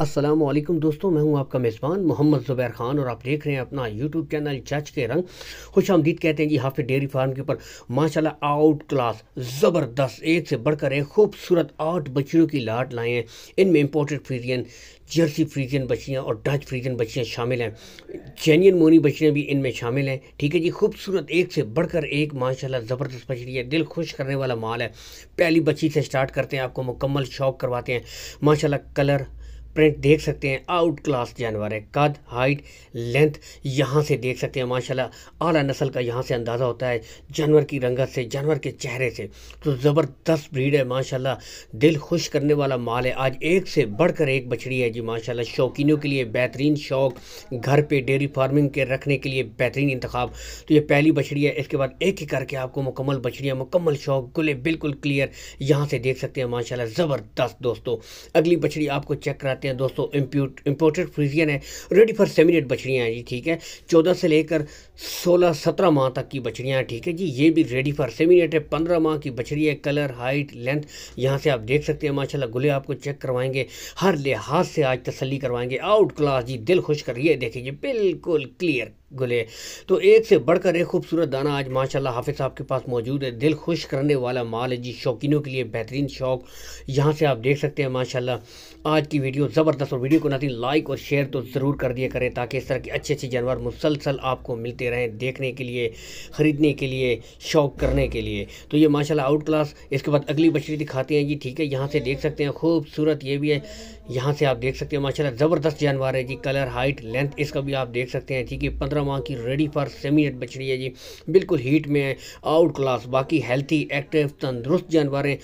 अस्सलाम दोस्तों मैं हूं आपका मेज़बान मोहम्मद ज़ुबैर ख़ान और आप देख रहे हैं अपना यूट्यूब चैनल चच के रंग खुश आमदीद कहते हैं जी हाफ़ डेयरी फार्म के ऊपर माशाल्लाह आउट क्लास ज़बरदस्त एक से बढ़कर एक खूबसूरत आठ बच्चियों की लाट लाए हैं इनमें इम्पोर्टेड फ्रीजियन जर्सी फ्रीजियन बच्चियाँ और डच फ्रीजियन बच्चियाँ शामिल हैं चैनियन मोनी बच्चियाँ भी इनमें शामिल हैं ठीक है जी खूबसूरत एक से बढ़कर एक माशाल्लाह ज़बरदस्त बछड़ी है दिल खुश करने वाला माल है पहली बच्ची से स्टार्ट करते हैं आपको मुकम्मल शौक करवाते हैं माशाल्लाह कलर प्रिंट देख सकते हैं आउट क्लास जानवर है कद हाइट लेंथ यहाँ से देख सकते हैं माशाल्लाह आला नस्ल का यहाँ से अंदाज़ा होता है जानवर की रंगत से जानवर के चेहरे से तो ज़बरदस्त ब्रीड है माशाल्लाह दिल खुश करने वाला माल है आज एक से बढ़कर एक बछड़ी है जी माशाल्लाह शौकीनों के लिए बेहतरीन शौक घर पर डेयरी फार्मिंग के रखने के लिए बेहतरीन इंतखब तो ये पहली बछड़ी है इसके बाद एक ही करके आपको मुकम्मल बछड़ियाँ मुकम्मल शौक गुले बिल्कुल क्लियर यहाँ से देख सकते हैं माशाला ज़बरदस्त दोस्तों अगली बछड़ी आपको चेक कराते आते हैं दोस्तों इम्पोर्टेड फ्रीजियन है रेडी फॉर सेमिनेट बछड़ियाँ हैं जी ठीक है चौदह से लेकर सोलह सत्रह माह तक की बछड़ियाँ हैं ठीक है जी ये भी रेडी फॉर सेमिनेट है पंद्रह माह की बछड़ी है कलर हाइट लेंथ यहाँ से आप देख सकते हैं माशाला गुले आपको चेक करवाएंगे हर लिहाज से आज तसली करवाएंगे आउट क्लास जी दिल खुश करिए देखिए बिल्कुल क्लियर गुले तो एक से बढ़कर एक खूबसूरत दाना आज माशाल्लाह हाफिज़ साहब के पास मौजूद है दिल खुश करने वाला माल है जी शौकीनों के लिए बेहतरीन शौक यहाँ से आप देख सकते हैं माशाल्लाह आज की वीडियो ज़बरदस्त और वीडियो को नाती लाइक और शेयर तो ज़रूर कर दिया करें ताकि इस तरह के अच्छे अच्छे जानवर मुसलसल आपको मिलते रहें देखने के लिए ख़रीदने के लिए शौक करने के लिए तो ये माशाला आउट क्लास इसके बाद अगली बछड़ी दिखाते हैं जी ठीक है यहाँ से देख सकते हैं खूबसूरत ये भी है यहाँ से आप देख सकते हैं माशाला ज़बरदस्त जानवर है जी कलर हाइट लेंथ इसका भी आप देख सकते हैं ठीक है पंद्रह पंद्रह माह की रेडी फॉर सेमीनेट बछड़ी है जी बिल्कुल हीट में है आउट क्लास बाकी हेल्थी एक्टिव तंदुरुस्त जानवर हैं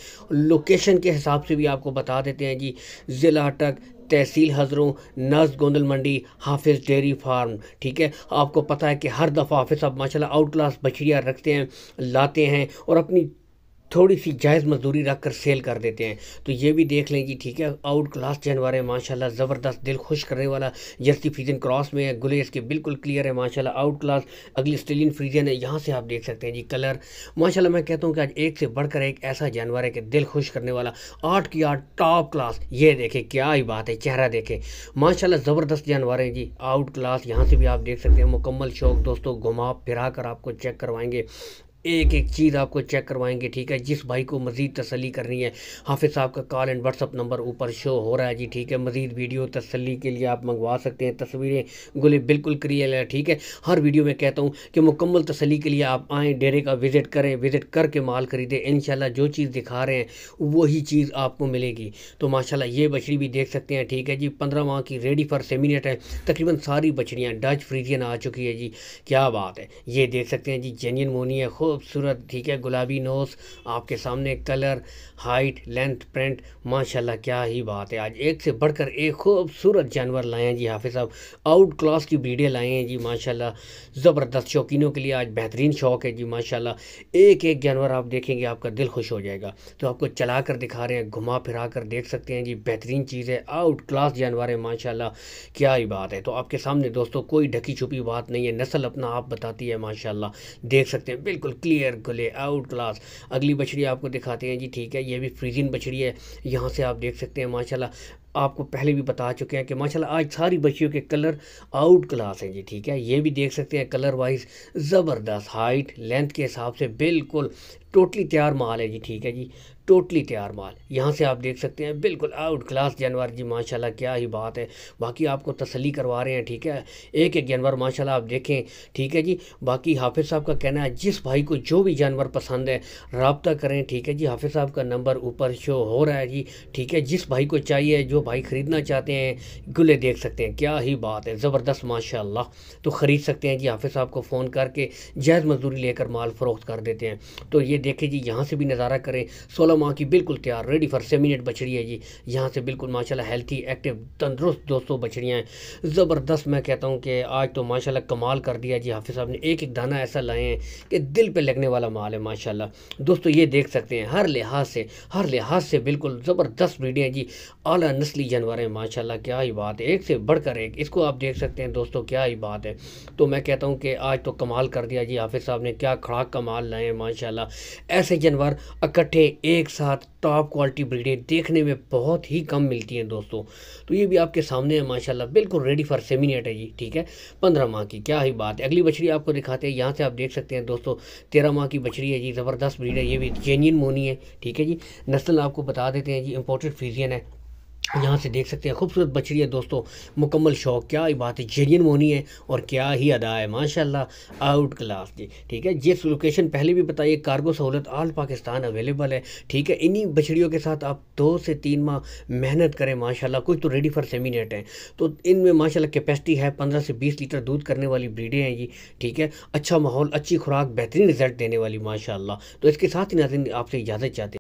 लोकेशन के हिसाब से भी आपको बता देते हैं जी ज़िला हटक तहसील हज़रों नर्स गोंदल मंडी हाफिज़ डेयरी फार्म ठीक है आपको पता है कि हर दफ़ा हाफिज़ आप माशाल्लाह आउट क्लास बछड़ियाँ रखते हैं लाते हैं और अपनी थोड़ी सी जायज़ मजदूरी रख कर सेल कर देते हैं तो ये भी देख लें कि ठीक है आउट क्लास जानवर है माशाल्लाह ज़बरदस्त दिल खुश करने वाला जर्सी फ्रीजन क्रॉस में है गुले इसके बिल्कुल क्लियर है माशाल्लाह आउट क्लास अगली ऑस्ट्रेलियन फ्रीजन है यहाँ से आप देख सकते हैं जी कलर माशा मैं कहता हूँ कि आज एक से बढ़कर एक ऐसा जानवर है कि दिल खुश करने वाला आठ की आठ टॉप क्लास ये देखें क्या ही बात है चेहरा देखें माशाला ज़बरदस्त जानवर हैं जी आउट क्लास यहाँ से भी आप देख सकते हैं मुकम्मल शौक दोस्तों घुमा फिरा कर आपको चेक करवाएंगे एक एक चीज़ आपको चेक करवाएंगे ठीक है जिस भाई को मज़ीद तसली करनी है हाफिज़ साहब का कॉल एंड व्हाट्सअप नंबर ऊपर शो हो रहा है जी ठीक है मज़ीद वीडियो तसली के लिए आप मंगवा सकते हैं तस्वीरें गुले बिल्कुल क्रियल है ठीक है हर वीडियो में कहता हूँ कि मुकम्मल तसली के लिए आप आएँ डेरे का विज़िट करें विज़िट करके माल ख़रीदें इन जो चीज़ दिखा रहे हैं वही चीज़ आपको मिलेगी तो माशाला ये बछड़ी भी देख सकते हैं ठीक है जी पंद्रह माह की रेडी फॉर सेमिनेट है तकरीबन सारी बछड़ियाँ डच फ्रीजियन आ चुकी है जी क्या बात है ये देख सकते हैं जी जेन्यन मोनी है खुद खूबसूरत ठीक है गुलाबी नोस आपके सामने कलर हाइट लेंथ प्रिंट माशाल्लाह क्या ही बात है आज एक से बढ़कर एक खूबसूरत जानवर लाए हैं जी हाफिज़ साहब आउट क्लास की ब्रीडें लाए हैं जी माशाल्लाह ज़बरदस्त शौकीनों के लिए आज बेहतरीन शौक है जी माशा एक एक जानवर आप देखेंगे आपका दिल खुश हो जाएगा तो आपको चला कर दिखा रहे हैं घुमा फिरा कर देख सकते हैं जी बेहतरीन चीज़ है आउट क्लास जानवर है माशाला क्या ही बात है तो आपके सामने दोस्तों कोई ढकी छुपी बात नहीं है नस्ल अपना आप बताती है माशाल्लाह देख सकते हैं बिल्कुल क्लियर गले आउट क्लास अगली बछड़ी आपको दिखाते हैं जी ठीक है ये भी फ्रीजिन बछड़ी है यहाँ से आप देख सकते हैं माशाल्लाह आपको पहले भी बता चुके हैं कि माशाल्लाह आज सारी बच्चियों के कलर आउट क्लास हैं जी ठीक है ये भी देख सकते हैं कलर वाइज ज़बरदस्त हाइट लेंथ के हिसाब से बिल्कुल टोटली तैयार माल है जी ठीक है जी टोटली तैयार माल यहाँ से आप देख सकते हैं बिल्कुल आउट क्लास जानवर जी माशाल्लाह क्या ही बात है बाकी आपको तसली करवा रहे हैं ठीक है एक एक जानवर माशाल्लाह आप देखें ठीक है जी बाकी हाफिज़ साहब का कहना है जिस भाई को जो भी जानवर पसंद है रबता करें ठीक है जी हाफिज़ साहब का नंबर ऊपर शो हो रहा है जी ठीक है जिस भाई को चाहिए जो भाई ख़रीदना चाहते हैं गुले देख सकते हैं क्या ही बात है ज़बरदस्त माशा तो ख़रीद सकते हैं जी हाफिज़ साहब को फ़ोन करके जायज़ मजदूरी लेकर माल फ़रोख्त कर देते हैं तो ये देखें जी यहाँ से भी नज़ारा करें सोलह माह की बिल्कुल तैयार रेडी फॉर मिनट बछड़ी है जी यहाँ से बिल्कुल माशा हेल्थी एक्टिव तंदरुस्त दोस्तों बछड़ियाँ हैं ज़बरदस्त मैं कहता हूँ कि आज तो माशा कमाल कर दिया जी हाफिज़ साहब ने एक एक दाना ऐसा लाए हैं कि दिल पर लगने वाला माल है माशा दोस्तों ये देख सकते हैं हर लिहाज से हर लिहाज से बिल्कुल ज़बरदस्त ब्रीडें जी जी न नस्ली जानवर हैं माशाल्लाह क्या ही बात है एक से बढ़कर एक इसको आप देख सकते हैं दोस्तों क्या ही बात है तो मैं कहता हूँ कि आज तो कमाल कर दिया जी हाफिज़ साहब ने क्या खड़ा कमाल लाए हैं ऐसे जानवर इकट्ठे एक साथ टॉप क्वालिटी ब्रीडें देखने में बहुत ही कम मिलती हैं दोस्तों तो ये भी आपके सामने है माशाल्लाह बिल्कुल रेडी फॉर सेमिनेट है जी ठीक है पंद्रह माह की क्या ही बात है अगली बछड़ी आपको दिखाते हैं यहाँ से आप देख सकते हैं दोस्तों तेरह माह की बछड़ी है जी ज़बरदस्त ब्रीड है ये भी जेन्यन मोनी है ठीक है जी नस्ल आपको बता देते हैं जी इम्पोर्टेड फीजियन है यहाँ से देख सकते हैं खूबसूरत बछड़ी है दोस्तों मुकम्मल शौक क्या बात है जेरियन मोनी है और क्या ही अदा है माशाल्लाह आउट क्लास जी ठीक है जिस लोकेशन पहले भी बताइए कार्गो सहूलत आल पाकिस्तान अवेलेबल है ठीक है इन्हीं बछड़ियों के साथ आप दो से तीन माह मेहनत करें माशाल्लाह कुछ तो रेडी फॉर सेमिनेट हैं तो इनमें माशाला कैपेसिटी है पंद्रह से बीस लीटर दूध करने वाली ब्रीडें हैं जी ठीक है अच्छा माहौल अच्छी खुराक बेहतरीन रिजल्ट देने वाली माशाला तो इसके साथ ही नाजिन आपसे इजाज़त चाहते हैं